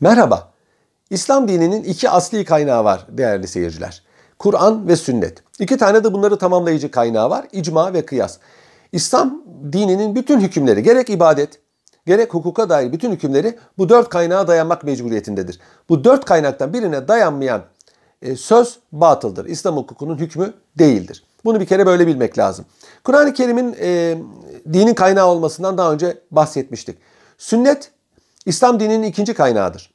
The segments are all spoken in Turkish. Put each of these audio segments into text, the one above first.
Merhaba. İslam dininin iki asli kaynağı var değerli seyirciler. Kur'an ve sünnet. İki tane de bunları tamamlayıcı kaynağı var. İcma ve kıyas. İslam dininin bütün hükümleri gerek ibadet gerek hukuka dair bütün hükümleri bu dört kaynağa dayanmak mecburiyetindedir. Bu dört kaynaktan birine dayanmayan e, söz batıldır. İslam hukukunun hükmü değildir. Bunu bir kere böyle bilmek lazım. Kur'an-ı Kerim'in e, dinin kaynağı olmasından daha önce bahsetmiştik. Sünnet İslam dininin ikinci kaynağıdır.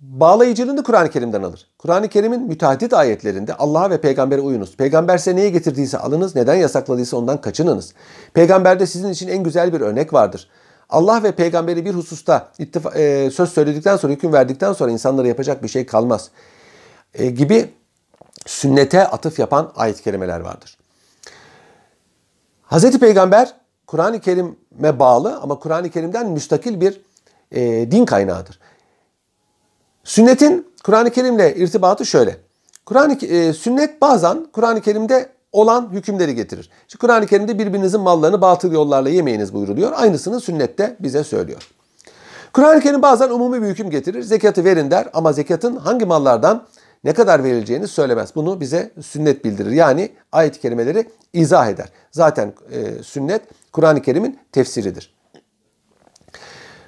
Bağlayıcılığını Kur'an-ı Kerim'den alır. Kur'an-ı Kerim'in müteaddit ayetlerinde Allah'a ve peygambere uyunuz. Peygamber size neye getirdiyse alınız, neden yasakladıysa ondan kaçınınız. Peygamberde sizin için en güzel bir örnek vardır. Allah ve peygamberi bir hususta ittifa, e, söz söyledikten sonra, hüküm verdikten sonra insanlara yapacak bir şey kalmaz. E, gibi sünnete atıf yapan ayet-i kerimeler vardır. Hz. Peygamber Kur'an-ı Kerim'e bağlı ama Kur'an-ı Kerim'den müstakil bir e, din kaynağıdır. Sünnetin Kur'an-ı Kerim'le irtibatı şöyle. Kur'an e, sünnet bazen Kur'an-ı Kerim'de olan hükümleri getirir. Çünkü Kur'an-ı Kerim'de birbirinizin mallarını batıl yollarla yemeyiniz buyuruluyor. Aynısını sünnette bize söylüyor. Kur'an-ı Kerim bazen umumi bir hüküm getirir. Zekatı verin der ama zekatın hangi mallardan ne kadar verileceğini söylemez. Bunu bize sünnet bildirir. Yani ayet-i kerimeleri izah eder. Zaten e, sünnet Kur'an-ı Kerim'in tefsiridir.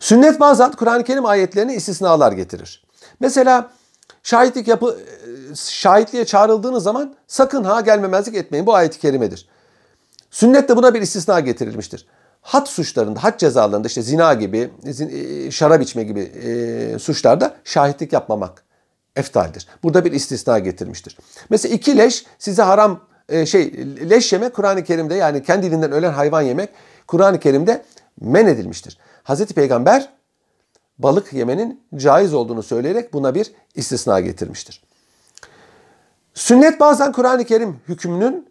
Sünnet bazen Kur'an-ı Kerim ayetlerine istisnalar getirir. Mesela şahitlik yapı, şahitliğe çağrıldığınız zaman sakın ha gelmemezlik etmeyin. Bu ayet-i kerimedir. Sünnet de buna bir istisna getirilmiştir. Hat suçlarında, hat cezalarında işte zina gibi, e, şarap içme gibi e, suçlarda şahitlik yapmamak eftaldir. Burada bir istisna getirmiştir. Mesela iki leş size haram e, şey leş yemek Kur'an-ı Kerim'de yani kendi kendiliğinden ölen hayvan yemek Kur'an-ı Kerim'de men edilmiştir. Hazreti Peygamber balık yemenin caiz olduğunu söyleyerek buna bir istisna getirmiştir. Sünnet bazen Kur'an-ı Kerim hükmünün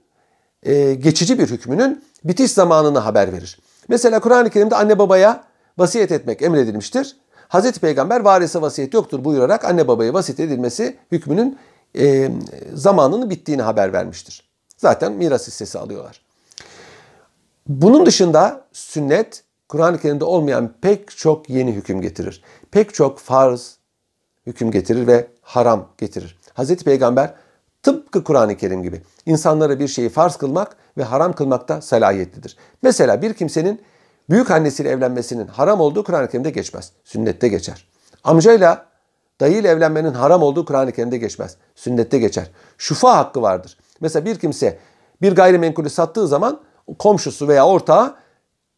e, geçici bir hükmünün bitiş zamanını haber verir. Mesela Kur'an-ı Kerim'de anne babaya vasiyet etmek emredilmiştir. Hazreti Peygamber varise vasiyet yoktur buyurarak anne babaya vasiyet edilmesi hükmünün e, zamanının bittiğini haber vermiştir. Zaten miras hissesi alıyorlar. Bunun dışında sünnet Kur'an-ı Kerim'de olmayan pek çok yeni hüküm getirir. Pek çok farz hüküm getirir ve haram getirir. Hazreti Peygamber tıpkı Kur'an-ı Kerim gibi insanlara bir şeyi farz kılmak ve haram kılmakta salayetlidir. Mesela bir kimsenin büyük annesiyle evlenmesinin haram olduğu Kur'an-ı Kerim'de geçmez. Sünnette geçer. Amcayla dayıyla evlenmenin haram olduğu Kur'an-ı Kerim'de geçmez. Sünnette geçer. Şufa hakkı vardır. Mesela bir kimse bir gayrimenkulü sattığı zaman komşusu veya ortağı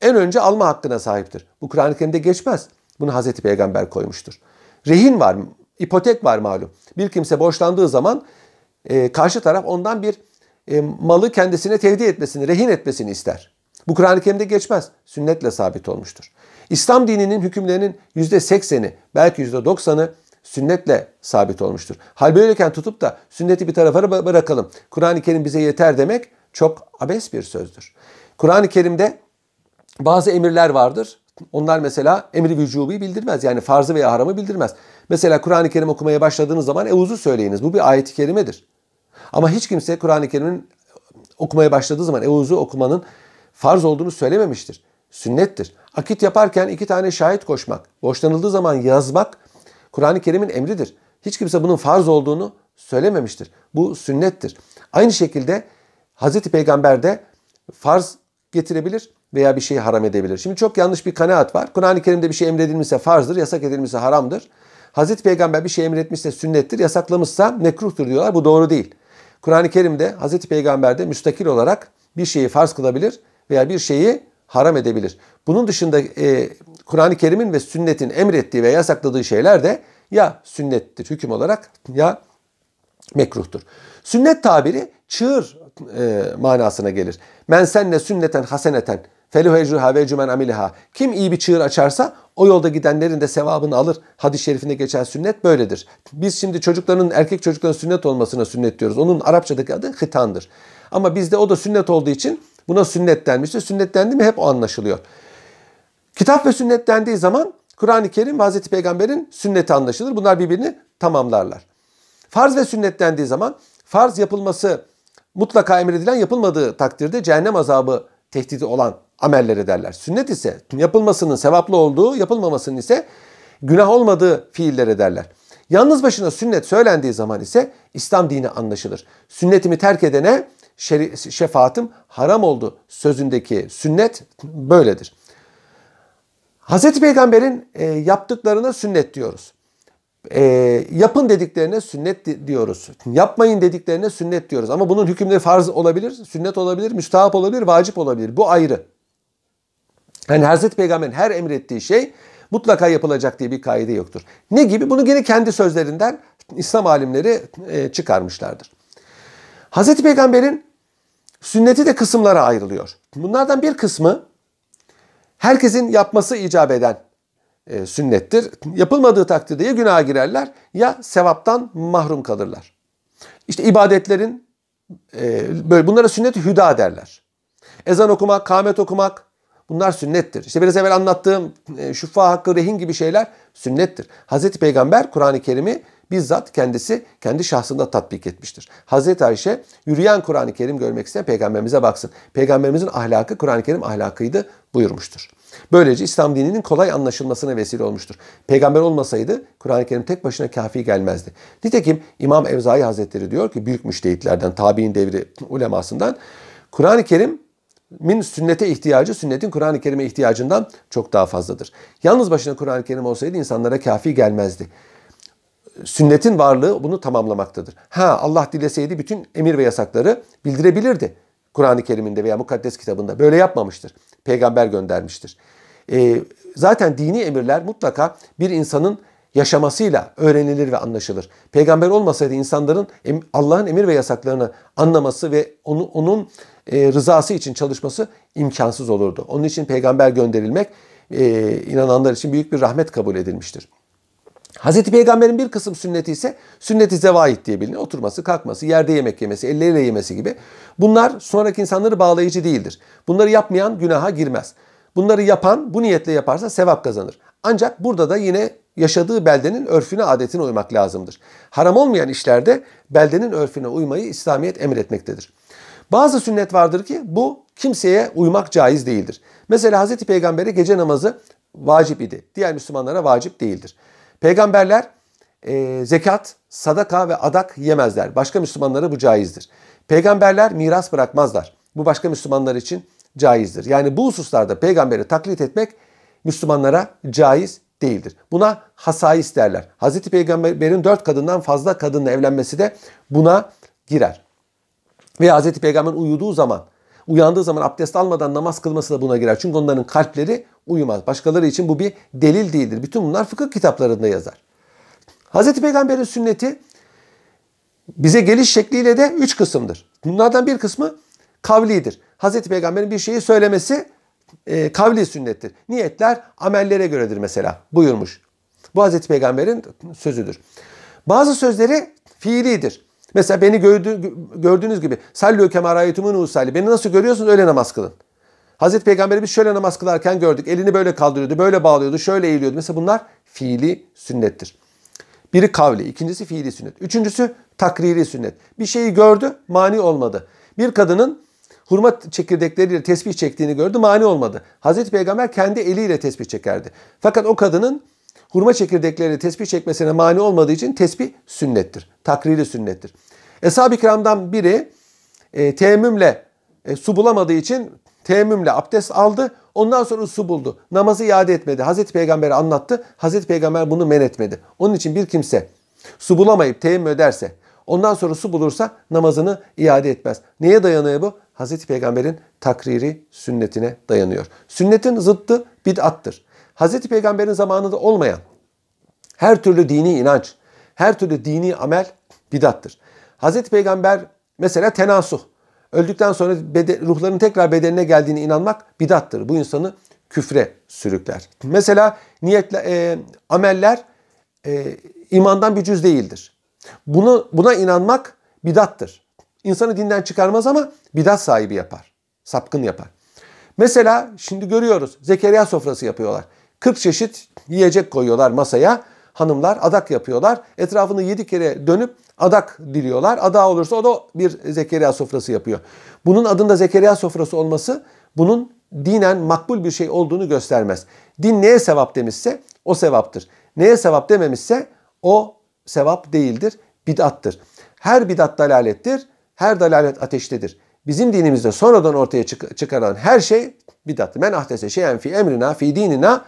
en önce alma hakkına sahiptir. Bu Kur'an-ı Kerim'de geçmez. Bunu Hazreti Peygamber koymuştur. Rehin var, ipotek var malum. Bir kimse borçlandığı zaman e, karşı taraf ondan bir e, malı kendisine tevdi etmesini, rehin etmesini ister. Bu Kur'an-ı Kerim'de geçmez. Sünnetle sabit olmuştur. İslam dininin hükümlerinin %80'i belki %90'ı sünnetle sabit olmuştur. Hal böyleyken tutup da sünneti bir tarafa bırakalım. Kur'an-ı Kerim bize yeter demek çok abes bir sözdür. Kur'an-ı Kerim'de bazı emirler vardır. Onlar mesela emri vücubi bildirmez. Yani farzı veya haramı bildirmez. Mesela Kur'an-ı Kerim okumaya başladığınız zaman evuzu söyleyiniz. Bu bir ayet-i kerimedir. Ama hiç kimse Kur'an-ı Kerim'in okumaya başladığı zaman evuzu okumanın farz olduğunu söylememiştir. Sünnettir. Akit yaparken iki tane şahit koşmak, boşlanıldığı zaman yazmak Kur'an-ı Kerim'in emridir. Hiç kimse bunun farz olduğunu söylememiştir. Bu sünnettir. Aynı şekilde Hazreti Peygamber de farz getirebilir veya bir şeyi haram edebilir. Şimdi çok yanlış bir kanaat var. Kur'an-ı Kerim'de bir şey emredilmişse farzdır, yasak edilmişse haramdır. Hazreti Peygamber bir şey emretmişse sünnettir, yasaklamışsa mekruhtur diyorlar. Bu doğru değil. Kur'an-ı Kerim'de Hazreti Peygamber de müstakil olarak bir şeyi farz kılabilir veya bir şeyi haram edebilir. Bunun dışında e, Kur'an-ı Kerim'in ve sünnetin emrettiği ve yasakladığı şeyler de ya sünnettir hüküm olarak ya mekruhtur. Sünnet tabiri çığır e, manasına gelir. Men senne sünneten haseneten Felu ecruha ve ecümen amileha. Kim iyi bir çığır açarsa o yolda gidenlerin de sevabını alır. Hadis-i şerifinde geçen sünnet böyledir. Biz şimdi çocukların, erkek çocukların sünnet olmasına sünnet diyoruz. Onun Arapçadaki adı hitandır. Ama bizde o da sünnet olduğu için buna sünnet denmiştir. Sünnet dendi mi hep o anlaşılıyor. Kitap ve sünnet dendiği zaman Kur'an-ı Kerim ve Hazreti Peygamber'in sünneti anlaşılır. Bunlar birbirini tamamlarlar. Farz ve sünnet dendiği zaman farz yapılması mutlaka emredilen yapılmadığı takdirde cehennem azabı tehdidi olan Amelleri derler. Sünnet ise yapılmasının sevaplı olduğu, yapılmamasının ise günah olmadığı fiilleri derler. Yalnız başına sünnet söylendiği zaman ise İslam dini anlaşılır. Sünnetimi terk edene şefaatim haram oldu sözündeki sünnet böyledir. Hazreti Peygamber'in e, yaptıklarına sünnet diyoruz. E, yapın dediklerine sünnet diyoruz. Yapmayın dediklerine sünnet diyoruz. Ama bunun hükümleri farz olabilir, sünnet olabilir, müstahap olabilir, vacip olabilir. Bu ayrı. Yani Hazreti Peygamber'in her emrettiği şey mutlaka yapılacak diye bir kaide yoktur. Ne gibi? Bunu gene kendi sözlerinden İslam alimleri e, çıkarmışlardır. Hazreti Peygamber'in sünneti de kısımlara ayrılıyor. Bunlardan bir kısmı herkesin yapması icap eden e, sünnettir. Yapılmadığı takdirde ya günaha girerler ya sevaptan mahrum kalırlar. İşte ibadetlerin e, böyle bunlara sünnet hüda derler. Ezan okumak, kâmet okumak, Bunlar sünnettir. İşte biraz evvel anlattığım e, şufa hakkı rehin gibi şeyler sünnettir. Hazreti Peygamber Kur'an-ı Kerim'i bizzat kendisi kendi şahsında tatbik etmiştir. Hazreti Ayşe yürüyen Kur'an-ı Kerim görmek isteyen peygamberimize baksın. Peygamberimizin ahlakı Kur'an-ı Kerim ahlakıydı buyurmuştur. Böylece İslam dininin kolay anlaşılmasına vesile olmuştur. Peygamber olmasaydı Kur'an-ı Kerim tek başına kafi gelmezdi. Nitekim İmam Evzai Hazretleri diyor ki büyük müştehitlerden, tabi'in devri ulemasından Kur'an-ı Kerim Min sünnete ihtiyacı sünnetin Kur'an-ı Kerim'e ihtiyacından çok daha fazladır. Yalnız başına Kur'an-ı Kerim olsaydı insanlara kafi gelmezdi. Sünnetin varlığı bunu tamamlamaktadır. Ha Allah dileseydi bütün emir ve yasakları bildirebilirdi. Kur'an-ı Kerim'inde veya mukaddes kitabında böyle yapmamıştır. Peygamber göndermiştir. E, zaten dini emirler mutlaka bir insanın yaşamasıyla öğrenilir ve anlaşılır. Peygamber olmasaydı insanların Allah'ın emir ve yasaklarını anlaması ve onu, onun e, rızası için çalışması imkansız olurdu. Onun için peygamber gönderilmek e, inananlar için büyük bir rahmet kabul edilmiştir. Hazreti Peygamber'in bir kısım sünneti ise sünnet-i zevait diye biliniyor. Oturması, kalkması, yerde yemek yemesi, elleriyle yemesi gibi. Bunlar sonraki insanları bağlayıcı değildir. Bunları yapmayan günaha girmez. Bunları yapan bu niyetle yaparsa sevap kazanır. Ancak burada da yine yaşadığı beldenin örfüne adetine uymak lazımdır. Haram olmayan işlerde beldenin örfüne uymayı İslamiyet emretmektedir. Bazı sünnet vardır ki bu kimseye uymak caiz değildir. Mesela Hz. Peygamber'e gece namazı vacip idi. Diğer Müslümanlara vacip değildir. Peygamberler e, zekat, sadaka ve adak yemezler. Başka Müslümanlara bu caizdir. Peygamberler miras bırakmazlar. Bu başka Müslümanlar için caizdir. Yani bu hususlarda peygamberi taklit etmek Müslümanlara caiz değildir. Buna hasais derler. Hazreti Peygamber'in dört kadından fazla kadınla evlenmesi de buna girer. Ve Hz. Peygamber uyuduğu zaman, uyandığı zaman abdest almadan namaz kılması da buna girer. Çünkü onların kalpleri uyumaz. Başkaları için bu bir delil değildir. Bütün bunlar fıkıh kitaplarında yazar. Hz. Peygamber'in sünneti bize geliş şekliyle de üç kısımdır. Bunlardan bir kısmı kavlidir. Hz. Peygamber'in bir şeyi söylemesi e, kavli sünnettir. Niyetler amellere göredir mesela buyurmuş. Bu Hz. Peygamber'in sözüdür. Bazı sözleri fiilidir. Mesela beni gördü, gördüğünüz gibi sallu kemarayetumun usalli. Beni nasıl görüyorsunuz öyle namaz kılın. Hazreti biz şöyle namaz kılarken gördük. Elini böyle kaldırıyordu, böyle bağlıyordu, şöyle eğiliyordu. Mesela bunlar fiili sünnettir. Biri kavli, ikincisi fiili sünnet. Üçüncüsü takriri sünnet. Bir şeyi gördü, mani olmadı. Bir kadının hurma çekirdekleriyle tesbih çektiğini gördü, mani olmadı. Hazreti Peygamber kendi eliyle tesbih çekerdi. Fakat o kadının hurma çekirdeklerini tesbih çekmesine mani olmadığı için tesbih sünnettir. Takriri sünnettir. Eshab-ı kiramdan biri e, teemmümle e, su bulamadığı için teemmümle abdest aldı. Ondan sonra su buldu. Namazı iade etmedi. Hazreti Peygamber'e anlattı. Hazreti Peygamber bunu men etmedi. Onun için bir kimse su bulamayıp teyemmüm ederse ondan sonra su bulursa namazını iade etmez. Neye dayanıyor bu? Hazreti Peygamber'in takriri sünnetine dayanıyor. Sünnetin zıttı bid'attır. Hz. Peygamber'in zamanında olmayan her türlü dini inanç, her türlü dini amel bidattır. Hz. Peygamber mesela tenasuh. Öldükten sonra beden, ruhların tekrar bedenine geldiğine inanmak bidattır. Bu insanı küfre sürükler. Mesela niyetle e, ameller e, imandan bir cüz değildir. Bunu buna inanmak bidattır. İnsanı dinden çıkarmaz ama bidat sahibi yapar. Sapkın yapar. Mesela şimdi görüyoruz Zekeriya sofrası yapıyorlar. 40 çeşit yiyecek koyuyorlar masaya. Hanımlar adak yapıyorlar. Etrafını 7 kere dönüp adak diliyorlar. Ada olursa o da bir Zekeriya sofrası yapıyor. Bunun adında Zekeriya sofrası olması bunun dinen makbul bir şey olduğunu göstermez. Din neye sevap demişse o sevaptır. Neye sevap dememişse o sevap değildir, bid'attır. Her bid'at dalalettir, her dalalet ateştedir. Bizim dinimizde sonradan ortaya çık- çıkarılan her şey bid'attır. Men ahdese şeyen fi emrina fi dinina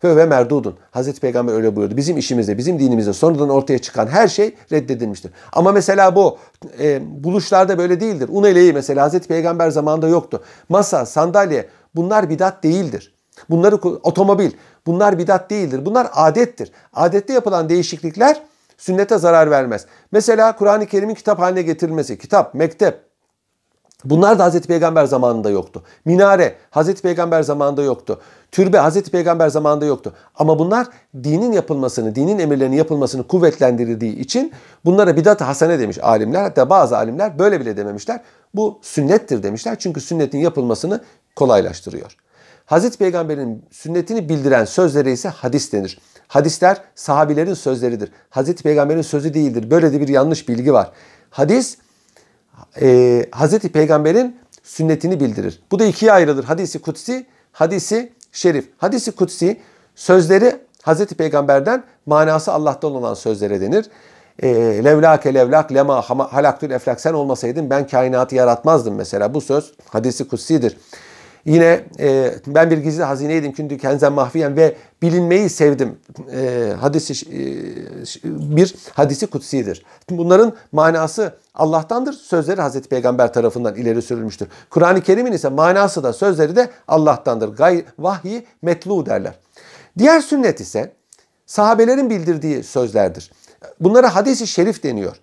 Fövve merdudun. Hazreti Peygamber öyle buyurdu. Bizim işimizde, bizim dinimizde sonradan ortaya çıkan her şey reddedilmiştir. Ama mesela bu e, buluşlarda böyle değildir. Un eleği mesela Hazreti Peygamber zamanında yoktu. Masa, sandalye bunlar bidat değildir. Bunları otomobil bunlar bidat değildir. Bunlar adettir. Adette yapılan değişiklikler sünnete zarar vermez. Mesela Kur'an-ı Kerim'in kitap haline getirilmesi, kitap, mektep, Bunlar da Hazreti Peygamber zamanında yoktu. Minare Hazreti Peygamber zamanında yoktu. Türbe Hazreti Peygamber zamanında yoktu. Ama bunlar dinin yapılmasını, dinin emirlerinin yapılmasını kuvvetlendirdiği için bunlara bidat-ı hasene demiş alimler. Hatta bazı alimler böyle bile dememişler. Bu sünnettir demişler. Çünkü sünnetin yapılmasını kolaylaştırıyor. Hazreti Peygamber'in sünnetini bildiren sözleri ise hadis denir. Hadisler sahabilerin sözleridir. Hazreti Peygamber'in sözü değildir. Böyle de bir yanlış bilgi var. Hadis e, Hazreti Peygamber'in sünnetini bildirir. Bu da ikiye ayrılır. Hadisi kutsi, hadisi şerif. Hadisi kutsi sözleri Hazreti Peygamber'den manası Allah'tan olan sözlere denir. E, ee, levlake levlak lema halaktül eflak sen olmasaydın ben kainatı yaratmazdım mesela. Bu söz hadisi kutsidir. Yine e, ben bir gizli hazineydim çünkü kenzen mahfiyen ve bilinmeyi sevdim. E, hadisi e, bir hadisi kutsidir. Bunların manası Allah'tandır. Sözleri Hazreti Peygamber tarafından ileri sürülmüştür. Kur'an-ı Kerim'in ise manası da sözleri de Allah'tandır. Gay vahyi metlu derler. Diğer sünnet ise sahabelerin bildirdiği sözlerdir. Bunlara hadisi şerif deniyor.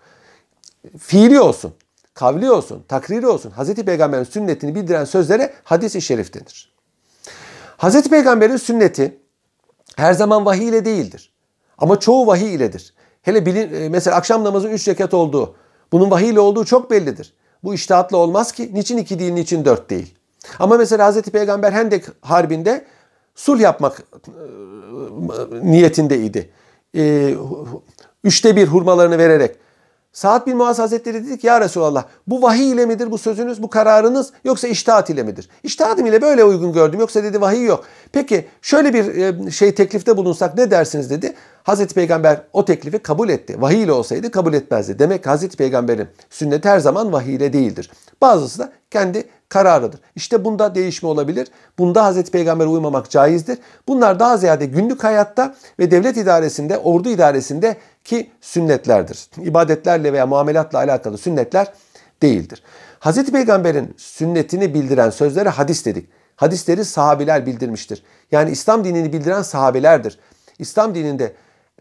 Fiili olsun kavli olsun, takriri olsun Hazreti Peygamber'in sünnetini bildiren sözlere hadis-i şerif denir. Hazreti Peygamber'in sünneti her zaman vahiy ile değildir. Ama çoğu vahiy iledir. Hele bilin, e, mesela akşam namazı üç rekat olduğu, bunun vahiy ile olduğu çok bellidir. Bu iştihatla olmaz ki. Niçin iki değil, niçin dört değil. Ama mesela Hazreti Peygamber Hendek Harbi'nde sulh yapmak e, e, niyetindeydi. Üçte bir hurmalarını vererek Saat bin Muaz Hazretleri dedi ki ya Resulallah bu vahiy ile midir bu sözünüz, bu kararınız yoksa iştahat ile midir? İştahatım ile böyle uygun gördüm yoksa dedi vahiy yok. Peki şöyle bir e, şey teklifte bulunsak ne dersiniz dedi. Hazreti Peygamber o teklifi kabul etti. Vahiy ile olsaydı kabul etmezdi. Demek ki Hazreti Peygamber'in sünneti her zaman vahiy ile değildir. Bazısı da kendi kararıdır. İşte bunda değişme olabilir. Bunda Hazreti Peygamber'e uymamak caizdir. Bunlar daha ziyade günlük hayatta ve devlet idaresinde, ordu idaresinde ki sünnetlerdir. İbadetlerle veya muamelatla alakalı sünnetler değildir. Hazreti Peygamber'in sünnetini bildiren sözlere hadis dedik. Hadisleri sahabiler bildirmiştir. Yani İslam dinini bildiren sahabelerdir. İslam dininde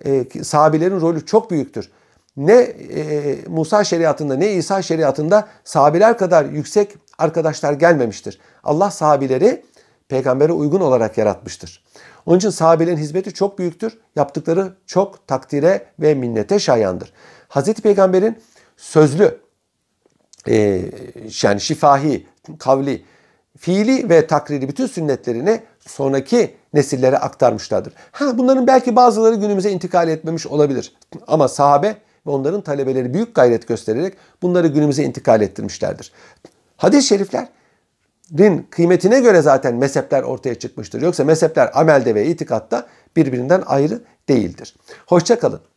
e, sahabelerin rolü çok büyüktür. Ne e, Musa şeriatında ne İsa şeriatında sahabeler kadar yüksek arkadaşlar gelmemiştir. Allah sahabileri peygambere uygun olarak yaratmıştır. Onun için sahabelerin hizmeti çok büyüktür. Yaptıkları çok takdire ve minnete şayandır. Hazreti Peygamber'in sözlü, e, yani şifahi, kavli, fiili ve takriri bütün sünnetlerini sonraki nesillere aktarmışlardır. Ha, bunların belki bazıları günümüze intikal etmemiş olabilir. Ama sahabe ve onların talebeleri büyük gayret göstererek bunları günümüze intikal ettirmişlerdir. Hadis-i şerifler din kıymetine göre zaten mezhepler ortaya çıkmıştır. Yoksa mezhepler amelde ve itikatta birbirinden ayrı değildir. Hoşçakalın.